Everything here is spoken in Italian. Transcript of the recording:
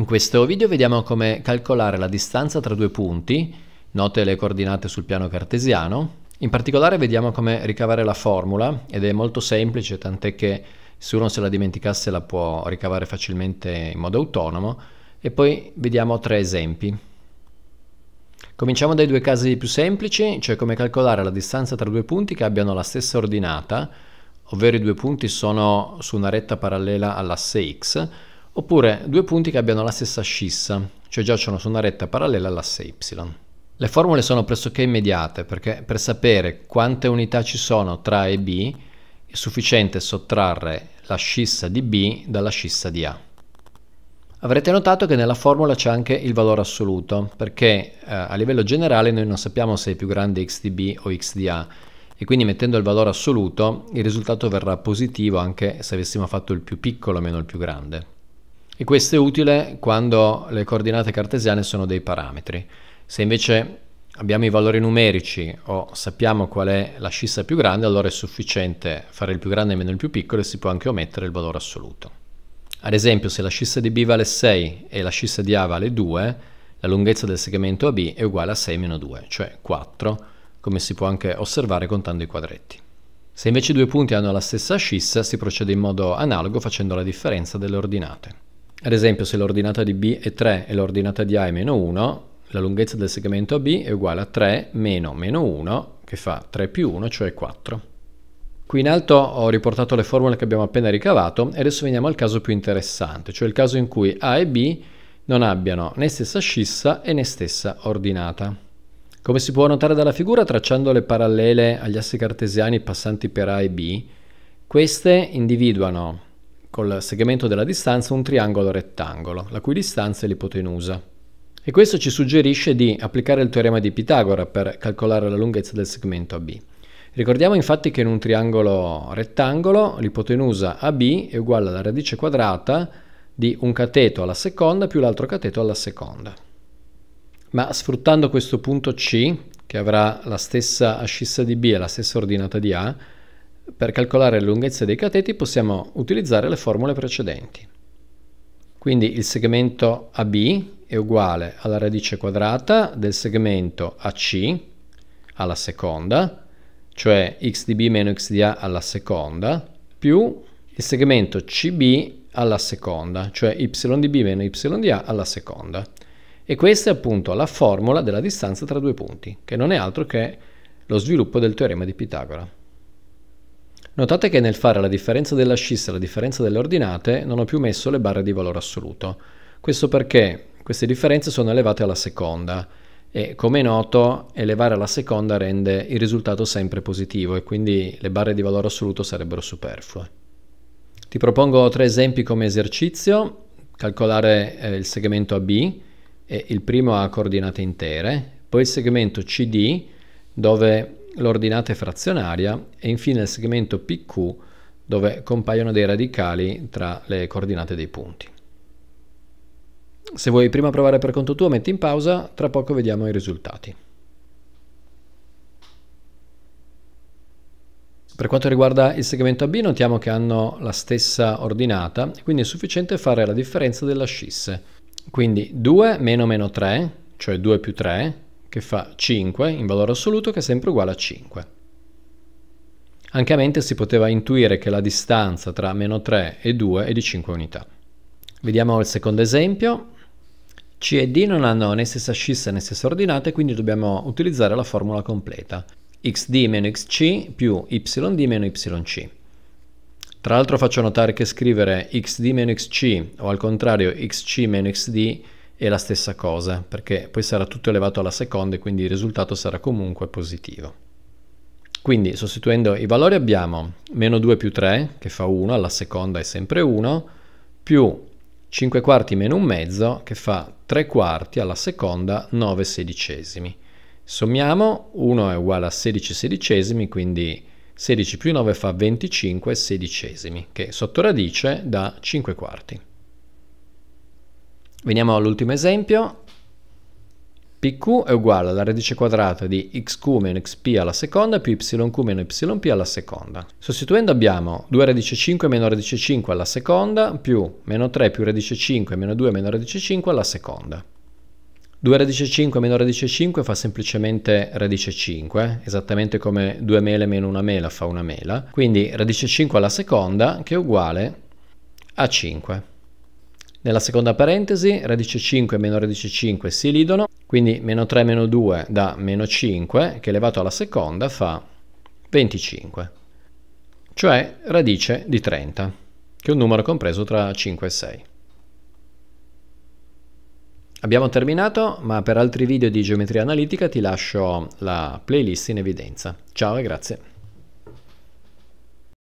In questo video vediamo come calcolare la distanza tra due punti, note le coordinate sul piano cartesiano. In particolare vediamo come ricavare la formula ed è molto semplice, tant'è che se uno se la dimenticasse la può ricavare facilmente in modo autonomo. E poi vediamo tre esempi. Cominciamo dai due casi più semplici, cioè come calcolare la distanza tra due punti che abbiano la stessa ordinata, ovvero i due punti sono su una retta parallela all'asse x, oppure due punti che abbiano la stessa scissa, cioè giacciono su una retta parallela all'asse y. Le formule sono pressoché immediate perché per sapere quante unità ci sono tra A e B è sufficiente sottrarre la scissa di B dalla scissa di A. Avrete notato che nella formula c'è anche il valore assoluto perché eh, a livello generale noi non sappiamo se è più grande x di B o x di A e quindi mettendo il valore assoluto il risultato verrà positivo anche se avessimo fatto il più piccolo meno il più grande e questo è utile quando le coordinate cartesiane sono dei parametri. Se invece abbiamo i valori numerici o sappiamo qual è la scissa più grande, allora è sufficiente fare il più grande meno il più piccolo e si può anche omettere il valore assoluto. Ad esempio, se la scissa di B vale 6 e la scissa di A vale 2, la lunghezza del segmento AB è uguale a 6 meno 2, cioè 4, come si può anche osservare contando i quadretti. Se invece i due punti hanno la stessa scissa, si procede in modo analogo facendo la differenza delle ordinate. Ad esempio se l'ordinata di B è 3 e l'ordinata di A è meno 1, la lunghezza del segmento AB è uguale a 3 meno meno 1 che fa 3 più 1 cioè 4. Qui in alto ho riportato le formule che abbiamo appena ricavato e adesso veniamo al caso più interessante, cioè il caso in cui A e B non abbiano né stessa scissa e né stessa ordinata. Come si può notare dalla figura tracciando le parallele agli assi cartesiani passanti per A e B, queste individuano col segmento della distanza un triangolo rettangolo, la cui distanza è l'ipotenusa. E questo ci suggerisce di applicare il teorema di Pitagora per calcolare la lunghezza del segmento AB. Ricordiamo infatti che in un triangolo rettangolo l'ipotenusa AB è uguale alla radice quadrata di un cateto alla seconda più l'altro cateto alla seconda. Ma sfruttando questo punto C, che avrà la stessa ascissa di B e la stessa ordinata di A, per calcolare le lunghezze dei cateti possiamo utilizzare le formule precedenti. Quindi il segmento AB è uguale alla radice quadrata del segmento AC alla seconda, cioè x di b meno x di a alla seconda, più il segmento CB alla seconda, cioè y di b meno y di a alla seconda. E questa è appunto la formula della distanza tra due punti, che non è altro che lo sviluppo del teorema di Pitagora. Notate che nel fare la differenza dell'ascissa e la differenza delle ordinate non ho più messo le barre di valore assoluto. Questo perché queste differenze sono elevate alla seconda e come è noto elevare alla seconda rende il risultato sempre positivo e quindi le barre di valore assoluto sarebbero superflue. Ti propongo tre esempi come esercizio, calcolare eh, il segmento AB, e il primo ha coordinate intere, poi il segmento CD dove l'ordinata frazionaria e infine il segmento PQ dove compaiono dei radicali tra le coordinate dei punti. Se vuoi prima provare per conto tuo metti in pausa, tra poco vediamo i risultati. Per quanto riguarda il segmento AB notiamo che hanno la stessa ordinata, quindi è sufficiente fare la differenza della dell'ascisse. Quindi 2 meno meno 3, cioè 2 più 3, che fa 5 in valore assoluto che è sempre uguale a 5. Anche a mente si poteva intuire che la distanza tra meno 3 e 2 è di 5 unità. Vediamo il secondo esempio. C e D non hanno né stessa scissa né stessa ordinata, quindi dobbiamo utilizzare la formula completa. xd meno xc più yd meno yc. Tra l'altro faccio notare che scrivere xd meno xc o al contrario xc meno xd è la stessa cosa, perché poi sarà tutto elevato alla seconda e quindi il risultato sarà comunque positivo. Quindi sostituendo i valori abbiamo meno 2 più 3 che fa 1, alla seconda è sempre 1, più 5 quarti meno un mezzo che fa 3 quarti, alla seconda 9 sedicesimi. Sommiamo, 1 è uguale a 16 sedicesimi, quindi 16 più 9 fa 25 sedicesimi, che sotto radice dà 5 quarti. Veniamo all'ultimo esempio. PQ è uguale alla radice quadrata di xq meno xp alla seconda più yq meno yp alla seconda. Sostituendo abbiamo 2 radice 5 meno radice 5 alla seconda più meno 3 più radice 5 meno 2 meno radice 5 alla seconda. 2 radice 5 meno radice 5 fa semplicemente radice 5, esattamente come 2 mele meno una mela fa una mela, quindi radice 5 alla seconda che è uguale a 5. Nella seconda parentesi radice 5 meno radice 5 si elidono, quindi meno 3 meno 2 da meno 5 che elevato alla seconda fa 25, cioè radice di 30, che è un numero compreso tra 5 e 6. Abbiamo terminato, ma per altri video di geometria analitica ti lascio la playlist in evidenza. Ciao e grazie.